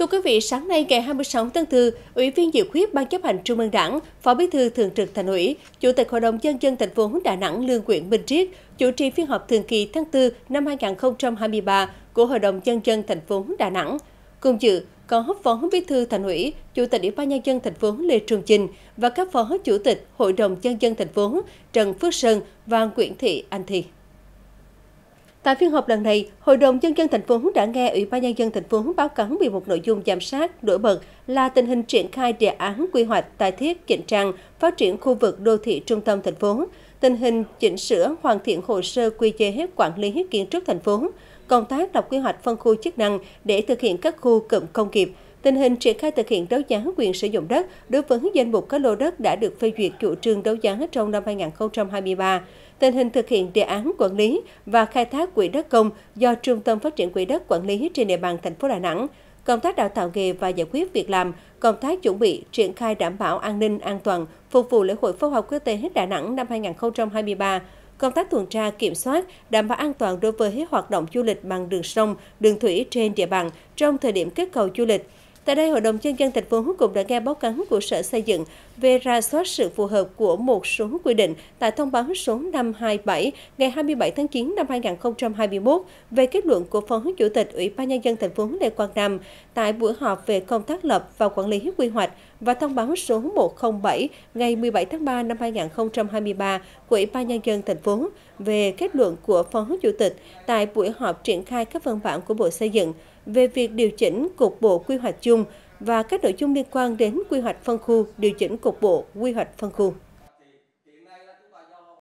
Thưa quý vị, sáng nay ngày 26 tháng 4, Ủy viên Dự khuyết Ban chấp hành Trung ương Đảng, Phó Bí thư Thường trực Thành ủy, Chủ tịch Hội đồng Nhân dân thành phố Đà Nẵng Lương Quyện Minh Triết chủ trì phiên họp thường kỳ tháng 4 năm 2023 của Hội đồng Nhân dân thành phố Đà Nẵng. Cùng dự có Phó Bí thư Thành ủy, Chủ tịch Ủy ban Nhân dân thành phố Lê Trường Chinh và các Phó Chủ tịch Hội đồng Nhân dân thành phố Trần Phước Sơn và Nguyễn Thị Anh Thi. Tại phiên họp lần này, Hội đồng nhân dân thành phố đã nghe Ủy ban nhân dân thành phố báo cáo 11 nội dung giám sát nổi bật là tình hình triển khai đề án quy hoạch tài thiết chỉnh trang phát triển khu vực đô thị trung tâm thành phố, tình hình chỉnh sửa hoàn thiện hồ sơ quy chế quản lý kiến trúc thành phố, công tác lập quy hoạch phân khu chức năng để thực hiện các khu cụm công nghiệp, Tình hình triển khai thực hiện đấu giá quyền sử dụng đất đối với danh mục các lô đất đã được phê duyệt chủ trương đấu giá trong năm 2023, tình hình thực hiện đề án quản lý và khai thác quỹ đất công do Trung tâm Phát triển Quỹ đất quản lý trên địa bàn thành phố Đà Nẵng, công tác đào tạo nghề và giải quyết việc làm, công tác chuẩn bị triển khai đảm bảo an ninh an toàn phục vụ lễ hội pháo hoa quốc tế Đà Nẵng năm 2023, công tác tuần tra kiểm soát đảm bảo an toàn đối với hoạt động du lịch bằng đường sông, đường thủy trên địa bàn trong thời điểm kết cầu du lịch, Tại đây, Hội đồng Nhân dân thành phố cũng đã nghe báo cáo của Sở Xây dựng về ra soát sự phù hợp của một số quy định tại thông báo số 527 ngày 27 tháng 9 năm 2021 về kết luận của Phó Chủ tịch Ủy ban Nhân dân thành phố Lê Quang Nam tại buổi họp về công tác lập và quản lý quy hoạch và thông báo số 107 ngày 17 tháng 3 năm 2023 của Ủy ban Nhân dân thành phố về kết luận của Phó Chủ tịch tại buổi họp triển khai các văn bản của Bộ Xây dựng về việc điều chỉnh cục bộ quy hoạch chung và các nội dung liên quan đến quy hoạch phân khu, điều chỉnh cục bộ quy hoạch phân khu.